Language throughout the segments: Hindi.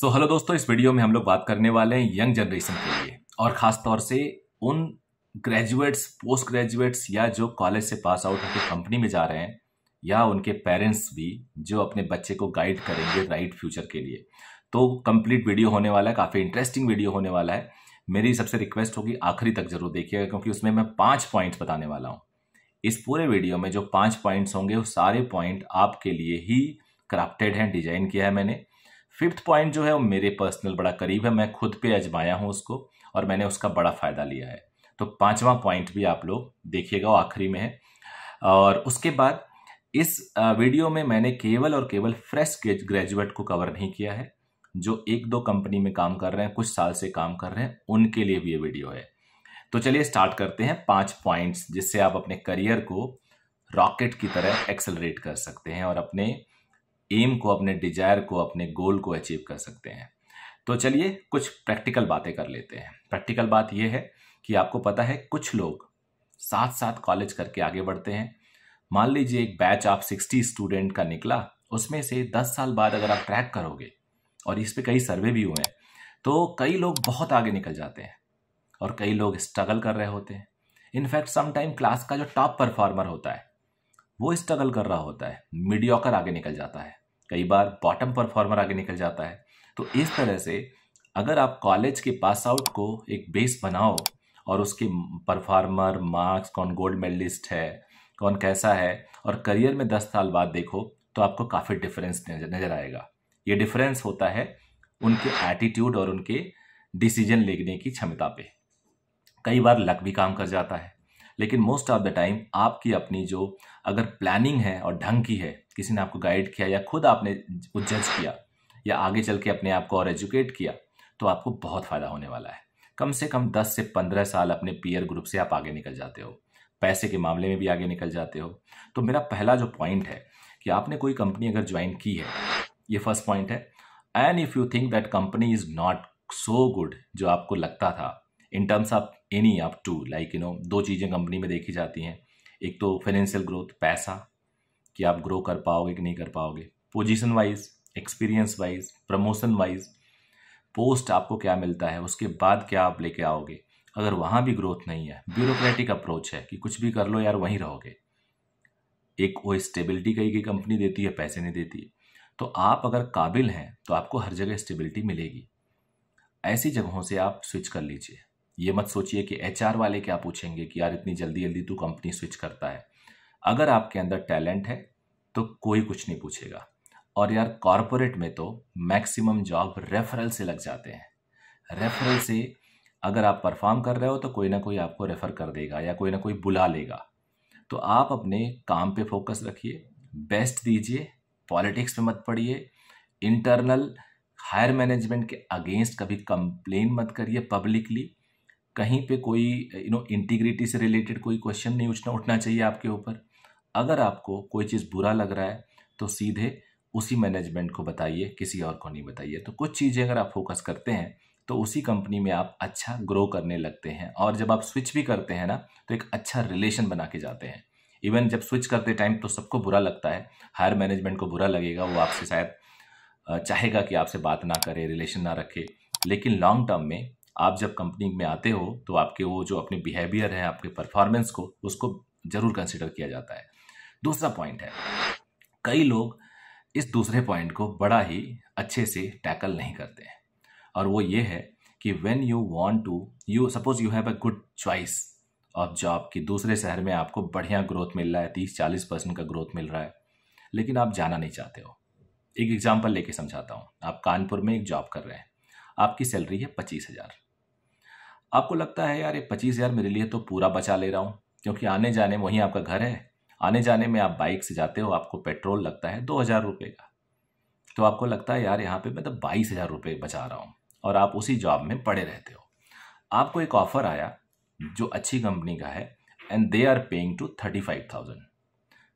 सो हेलो दोस्तों इस वीडियो में हम लोग बात करने वाले हैं यंग जनरेशन के लिए और ख़ास तौर से उन ग्रेजुएट्स पोस्ट ग्रेजुएट्स या जो कॉलेज से पास आउट होकर कंपनी में जा रहे हैं या उनके पेरेंट्स भी जो अपने बच्चे को गाइड करेंगे राइट फ्यूचर के लिए तो कंप्लीट वीडियो होने वाला है काफ़ी इंटरेस्टिंग वीडियो होने वाला है मेरी सबसे रिक्वेस्ट होगी आखिरी तक जरूर देखिएगा क्योंकि उसमें मैं पाँच पॉइंट्स बताने वाला हूँ इस पूरे वीडियो में जो पाँच पॉइंट्स होंगे वो सारे पॉइंट आपके लिए ही क्राफ्टेड हैं डिजाइन किया है मैंने फिफ्थ पॉइंट जो है वो मेरे पर्सनल बड़ा करीब है मैं खुद पे अजमाया हूँ उसको और मैंने उसका बड़ा फ़ायदा लिया है तो पांचवा पॉइंट भी आप लोग देखिएगा वो आखिरी में है और उसके बाद इस वीडियो में मैंने केवल और केवल फ्रेश ग्रेजुएट को कवर नहीं किया है जो एक दो कंपनी में काम कर रहे हैं कुछ साल से काम कर रहे हैं उनके लिए भी ये वीडियो है तो चलिए स्टार्ट करते हैं पांच पॉइंट्स जिससे आप अपने करियर को रॉकेट की तरह एक्सेलरेट कर सकते हैं और अपने एम को अपने डिजायर को अपने गोल को अचीव कर सकते हैं तो चलिए कुछ प्रैक्टिकल बातें कर लेते हैं प्रैक्टिकल बात यह है कि आपको पता है कुछ लोग साथ साथ कॉलेज करके आगे बढ़ते हैं मान लीजिए एक बैच आप सिक्सटी स्टूडेंट का निकला उसमें से दस साल बाद अगर आप ट्रैक करोगे और इस पर कई सर्वे भी हुए हैं तो कई लोग बहुत आगे निकल जाते हैं और कई लोग स्ट्रगल कर रहे होते हैं इनफैक्ट समाइम क्लास का जो टॉप परफॉर्मर होता है वो स्ट्रगल कर रहा होता है मीडियोकर आगे निकल जाता है कई बार बॉटम परफॉर्मर आगे निकल जाता है तो इस तरह से अगर आप कॉलेज के पास आउट को एक बेस बनाओ और उसके परफॉर्मर मार्क्स कौन गोल्ड मेडलिस्ट है कौन कैसा है और करियर में दस साल बाद देखो तो आपको काफ़ी डिफरेंस नज़र आएगा ये डिफरेंस होता है उनके एटीट्यूड और उनके डिसीजन लेने की क्षमता पे कई बार लक भी काम कर जाता है लेकिन मोस्ट ऑफ द टाइम आपकी अपनी जो अगर प्लानिंग है और ढंग की है किसी ने आपको गाइड किया या खुद आपने वो जज किया या आगे चल के अपने आप को और एजुकेट किया तो आपको बहुत फ़ायदा होने वाला है कम से कम 10 से 15 साल अपने पीयर ग्रुप से आप आगे निकल जाते हो पैसे के मामले में भी आगे निकल जाते हो तो मेरा पहला जो पॉइंट है कि आपने कोई कंपनी अगर ज्वाइन की है ये फर्स्ट पॉइंट है and if you think that company is not so good जो आपको लगता था in terms of any up to like you know दो चीज़ें कंपनी में देखी जाती हैं एक तो फाइनेंशियल ग्रोथ पैसा कि आप ग्रो कर पाओगे कि नहीं कर पाओगे position wise experience wise promotion wise post आपको क्या मिलता है उसके बाद क्या आप लेके आओगे अगर वहाँ भी ग्रोथ नहीं है ब्यूरोक्रेटिक अप्रोच है कि कुछ भी कर लो यार वहीं रहोगे एक वो स्टेबिलिटी कही गई कंपनी देती है पैसे नहीं देती तो आप अगर काबिल हैं तो आपको हर जगह स्टेबिलिटी मिलेगी ऐसी जगहों से आप स्विच कर लीजिए ये मत सोचिए कि एच वाले क्या पूछेंगे कि यार इतनी जल्दी जल्दी तू कंपनी स्विच करता है अगर आपके अंदर टैलेंट है तो कोई कुछ नहीं पूछेगा और यार कॉरपोरेट में तो मैक्सिमम जॉब रेफरल से लग जाते हैं रेफरल से अगर आप परफॉर्म कर रहे हो तो कोई ना कोई आपको रेफ़र कर देगा या कोई ना कोई बुला लेगा तो आप अपने काम पे फोकस रखिए बेस्ट दीजिए पॉलिटिक्स में मत पड़िए इंटरनल हायर मैनेजमेंट के अगेंस्ट कभी कंप्लेन मत करिए पब्लिकली कहीं पे कोई यू नो इंटीग्रिटी से रिलेटेड कोई क्वेश्चन नहीं उठना उठना चाहिए आपके ऊपर अगर आपको कोई चीज़ बुरा लग रहा है तो सीधे उसी मैनेजमेंट को बताइए किसी और को नहीं बताइए तो कुछ चीज़ें अगर आप फोकस करते हैं तो उसी कंपनी में आप अच्छा ग्रो करने लगते हैं और जब आप स्विच भी करते हैं ना तो एक अच्छा रिलेशन बना के जाते हैं इवन जब स्विच करते टाइम तो सबको बुरा लगता है हायर मैनेजमेंट को बुरा लगेगा वो आपसे शायद चाहेगा कि आपसे बात ना करे रिलेशन ना रखे लेकिन लॉन्ग टर्म में आप जब कंपनी में आते हो तो आपके वो जो अपने बिहेवियर है आपके परफॉर्मेंस को उसको जरूर कंसिडर किया जाता है दूसरा पॉइंट है कई लोग इस दूसरे पॉइंट को बड़ा ही अच्छे से टैकल नहीं करते हैं और वो ये है कि when you want to you suppose you have a good choice of job कि दूसरे शहर में आपको बढ़िया ग्रोथ मिल रहा है तीस चालीस परसेंट का ग्रोथ मिल रहा है लेकिन आप जाना नहीं चाहते हो एक एग्जाम्पल लेके समझाता हूँ आप कानपुर में एक जॉब कर रहे हैं आपकी सैलरी है पच्चीस हज़ार आपको लगता है यार ये पच्चीस हज़ार मेरे लिए तो पूरा बचा ले रहा हूँ क्योंकि आने जाने में वहीं आपका घर है आने जाने में आप बाइक से जाते हो आपको पेट्रोल लगता है दो हज़ार रुपये का तो आपको लगता है यार यहाँ पे मैं तो बाईस हज़ार रुपये बचा रहा हूँ और आप उसी जॉब में पड़े रहते हो आपको एक ऑफ़र आया जो अच्छी कंपनी का है and they are paying to thirty five thousand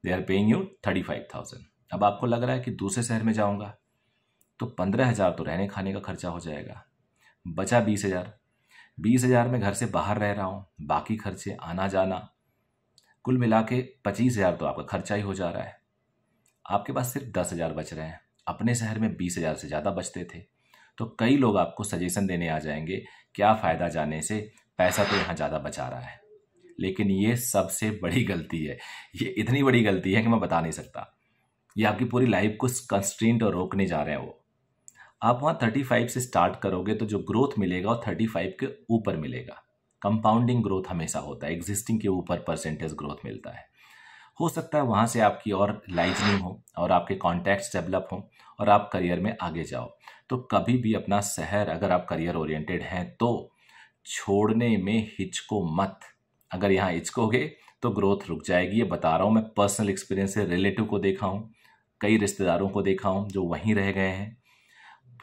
they are paying you thirty five thousand अब आपको लग रहा है कि दूसरे शहर में जाऊँगा तो पंद्रह हज़ार तो रहने खाने का खर्चा हो जाएगा बचा बीस हज़ार बीस हज़ार में घर से बाहर रह रहा हूँ बाकी खर्चे आना जाना कुल मिला के पच्चीस हज़ार तो आपका खर्चा ही हो जा रहा है आपके पास सिर्फ दस हज़ार बच रहे हैं अपने शहर में बीस हज़ार से ज़्यादा बचते थे तो कई लोग आपको सजेशन देने आ जाएंगे क्या फ़ायदा जाने से पैसा तो यहाँ ज़्यादा बचा रहा है लेकिन ये सबसे बड़ी गलती है ये इतनी बड़ी गलती है कि मैं बता नहीं सकता ये आपकी पूरी लाइफ को कंस्ट्रेंट और रोकने जा रहे हैं वो आप वहाँ थर्टी फाइव से स्टार्ट करोगे तो जो ग्रोथ मिलेगा वो थर्टी फाइव के ऊपर मिलेगा कंपाउंडिंग ग्रोथ हमेशा होता है एग्जिस्टिंग के ऊपर परसेंटेज ग्रोथ मिलता है हो सकता है वहाँ से आपकी और लाइजनिंग हो और आपके कॉन्टैक्ट्स डेवलप हों और आप करियर में आगे जाओ तो कभी भी अपना शहर अगर आप करियर ओरिएंटेड हैं तो छोड़ने में हिचको मत अगर यहाँ हिचकोगे तो ग्रोथ रुक जाएगी ये बता रहा हूँ मैं पर्सनल एक्सपीरियंस से रिलेटिव को देखा हूँ कई रिश्तेदारों को देखा हूँ जो वहीं रह गए हैं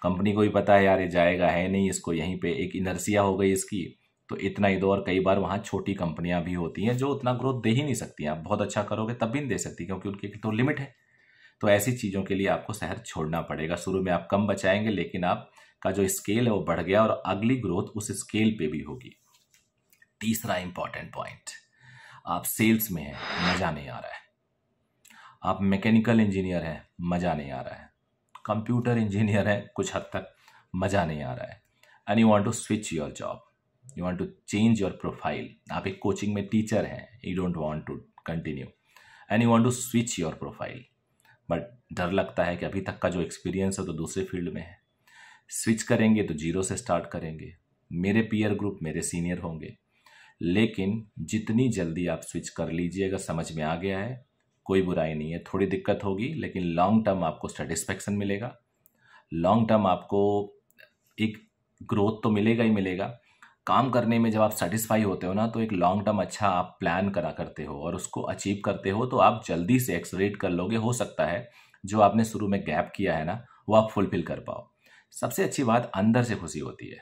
कंपनी को भी पता है यार ये जाएगा है नहीं इसको यहीं पे एक इनर्सिया हो गई इसकी तो इतना ही दो और कई बार वहाँ छोटी कंपनियाँ भी होती हैं जो उतना ग्रोथ दे ही नहीं सकती हैं आप बहुत अच्छा करोगे तब भी नहीं दे सकती क्योंकि उनकी एक तो लिमिट है तो ऐसी चीज़ों के लिए आपको शहर छोड़ना पड़ेगा शुरू में आप कम बचाएंगे लेकिन आप का जो स्केल है वो बढ़ गया और अगली ग्रोथ उस स्केल पे भी होगी तीसरा इंपॉर्टेंट पॉइंट आप सेल्स में हैं मज़ा नहीं आ रहा है आप मैकेनिकल इंजीनियर हैं मज़ा नहीं आ रहा है कंप्यूटर इंजीनियर है कुछ हद तक मज़ा नहीं आ रहा है and you want to switch your job you want to change your profile आप एक कोचिंग में टीचर हैं you don't want to continue and you want to switch your profile but डर लगता है कि अभी तक का जो एक्सपीरियंस है तो दूसरे फील्ड में है स्विच करेंगे तो जीरो से स्टार्ट करेंगे मेरे पीयर ग्रुप मेरे सीनियर होंगे लेकिन जितनी जल्दी आप स्विच कर लीजिएगा समझ में आ गया है कोई बुराई नहीं है थोड़ी दिक्कत होगी लेकिन लॉन्ग टर्म आपको सेटिस्फेक्शन मिलेगा लॉन्ग टर्म आपको एक ग्रोथ तो मिलेगा ही मिलेगा काम करने में जब आप सेटिस्फाई होते हो ना तो एक लॉन्ग टर्म अच्छा आप प्लान करा करते हो और उसको अचीव करते हो तो आप जल्दी से एक्सलेट कर लोगे हो सकता है जो आपने शुरू में गैप किया है ना वो आप फुलफिल कर पाओ सबसे अच्छी बात अंदर से खुशी होती है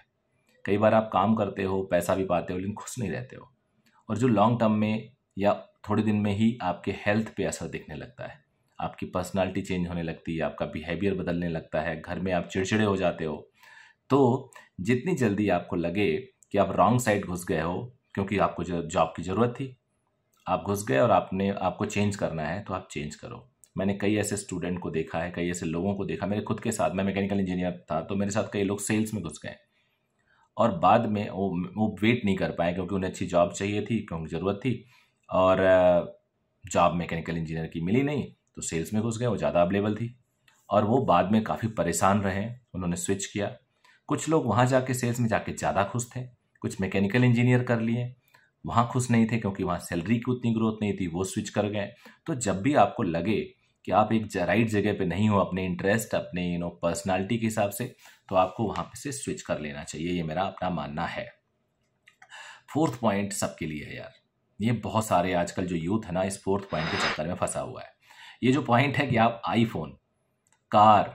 कई बार आप काम करते हो पैसा भी पाते हो लेकिन खुश नहीं रहते हो और जो लॉन्ग टर्म में या थोड़े दिन में ही आपके हेल्थ पे असर दिखने लगता है आपकी पर्सनालिटी चेंज होने लगती है आपका बिहेवियर बदलने लगता है घर में आप चिड़चिड़े हो जाते हो तो जितनी जल्दी आपको लगे कि आप रॉन्ग साइड घुस गए हो क्योंकि आपको जॉब की ज़रूरत थी आप घुस गए और आपने आपको चेंज करना है तो आप चेंज करो मैंने कई ऐसे स्टूडेंट को देखा है कई ऐसे लोगों को देखा मेरे खुद के साथ मैं मैकेनिकल इंजीनियर था तो मेरे साथ कई लोग सेल्स में घुस गए और बाद में वो वो वेट नहीं कर पाए क्योंकि उन्हें अच्छी जॉब चाहिए थी क्योंकि ज़रूरत थी और जॉब मैकेनिकल इंजीनियर की मिली नहीं तो सेल्स में घुस गए वो ज़्यादा अवेलेबल थी और वो बाद में काफ़ी परेशान रहे उन्होंने स्विच किया कुछ लोग वहाँ जाके सेल्स में जाके ज़्यादा खुश थे कुछ मैकेनिकल इंजीनियर कर लिए वहाँ खुश नहीं थे क्योंकि वहाँ सैलरी की उतनी ग्रोथ नहीं थी वो स्विच कर गए तो जब भी आपको लगे कि आप एक राइट जगह पे नहीं हो अपने इंटरेस्ट अपने यू नो पर्सनालिटी के हिसाब से तो आपको वहाँ पे से स्विच कर लेना चाहिए ये मेरा अपना मानना है फोर्थ पॉइंट सबके लिए है यार ये बहुत सारे आजकल जो यूथ है ना इस फोर्थ पॉइंट के चक्कर में फंसा हुआ है ये जो पॉइंट है कि आप आईफोन कार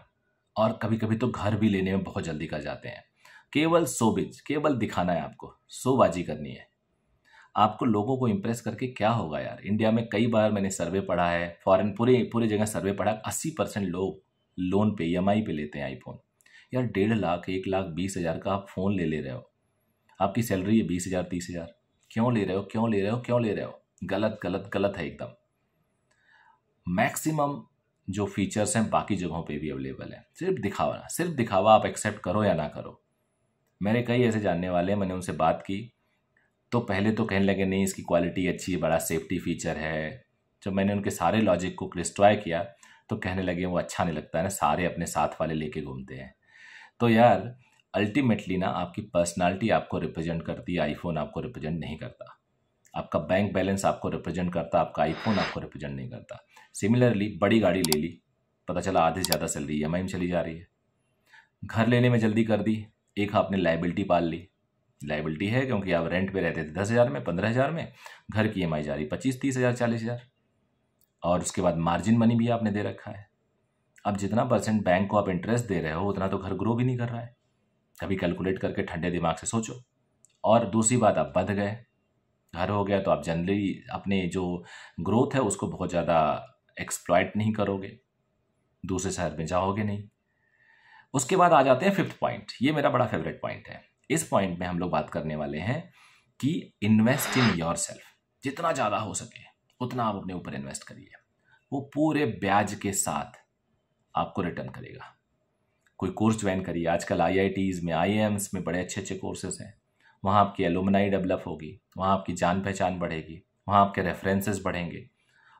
और कभी कभी तो घर भी लेने में बहुत जल्दी कर जाते हैं केवल सोबिज केवल दिखाना है आपको सोबाजी करनी है आपको लोगों को इम्प्रेस करके क्या होगा यार इंडिया में कई बार मैंने सर्वे पढ़ा है फॉरेन पूरे पूरे जगह सर्वे पढ़ा अस्सी परसेंट लोग लोन पे ई e पे लेते हैं आईफोन यार डेढ़ लाख एक लाख बीस हज़ार का आप फ़ोन ले ले रहे हो आपकी सैलरी है बीस हज़ार तीस हज़ार क्यों ले रहे हो क्यों ले रहे हो क्यों ले रहे हो गलत गलत गलत है एकदम मैक्सिमम जो फीचर्स हैं बाकी जगहों पे भी अवेलेबल है सिर्फ दिखावा सिर्फ दिखावा आप एक्सेप्ट करो या ना करो मेरे कई ऐसे जानने वाले हैं मैंने उनसे बात की तो पहले तो कहने लगे नहीं इसकी क्वालिटी अच्छी है बड़ा सेफ्टी फीचर है जब मैंने उनके सारे लॉजिक को क्लिस्टॉय किया तो कहने लगे वो अच्छा नहीं लगता है ना सारे अपने साथ वाले लेके घूमते हैं तो यार अल्टीमेटली ना आपकी पर्सनालिटी आपको रिप्रेजेंट करती है आईफोन आपको रिप्रेजेंट नहीं करता आपका बैंक बैलेंस आपको रिप्रेजेंट करता आपका आईफोन आपको रिप्रेजेंट नहीं करता सिमिलरली बड़ी गाड़ी ले ली पता चला आधे से ज़्यादा सैलरी ई e में चली जा रही है घर लेने में जल्दी कर दी एक आपने लाइबिलिटी पाल ली लाइबिलिटी है क्योंकि आप रेंट पे रहते थे दस हज़ार में पंद्रह हज़ार में घर की ई e जा रही पच्चीस तीस हज़ार चालीस हज़ार और उसके बाद मार्जिन मनी भी आपने दे रखा है अब जितना परसेंट बैंक को आप इंटरेस्ट दे रहे हो उतना तो घर ग्रो भी नहीं कर रहा है कभी कैलकुलेट करके ठंडे दिमाग से सोचो और दूसरी बात आप बध गए घर हो गया तो आप जनरली अपने जो ग्रोथ है उसको बहुत ज़्यादा एक्सप्लॉयट नहीं करोगे दूसरे शहर में जाओगे नहीं उसके बाद आ जाते हैं फिफ्थ पॉइंट ये मेरा बड़ा फेवरेट पॉइंट है इस पॉइंट में हम लोग बात करने वाले हैं कि इन्वेस्ट इन योर सेल्फ जितना ज़्यादा हो सके उतना आप अपने ऊपर इन्वेस्ट करिए वो पूरे ब्याज के साथ आपको रिटर्न करेगा कोई कोर्स ज्वाइन करिए आजकल आई में आई में बड़े अच्छे अच्छे कोर्सेज हैं वहाँ आपकी एलुमनाई डेवलप होगी वहाँ आपकी जान पहचान बढ़ेगी वहाँ आपके रेफरेंसेस बढ़ेंगे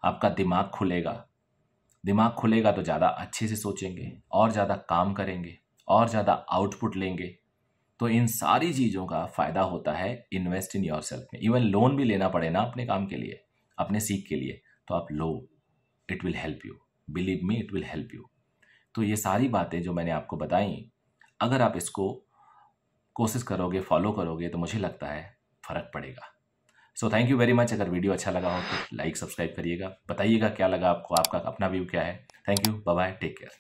आपका दिमाग खुलेगा दिमाग खुलेगा तो ज़्यादा अच्छे से सोचेंगे और ज़्यादा काम करेंगे और ज़्यादा आउटपुट लेंगे तो इन सारी चीज़ों का फ़ायदा होता है इन्वेस्ट इन योर सेल्फ में इवन लोन भी लेना पड़े ना अपने काम के लिए अपने सीख के लिए तो आप लो it will help you believe me it will help you तो ये सारी बातें जो मैंने आपको बताई अगर आप इसको कोशिश करोगे फॉलो करोगे तो मुझे लगता है फ़र्क पड़ेगा so thank you very much अगर वीडियो अच्छा लगा हो तो लाइक सब्सक्राइब करिएगा बताइएगा क्या लगा आपको आपका अपना व्यू क्या है thank you bye take care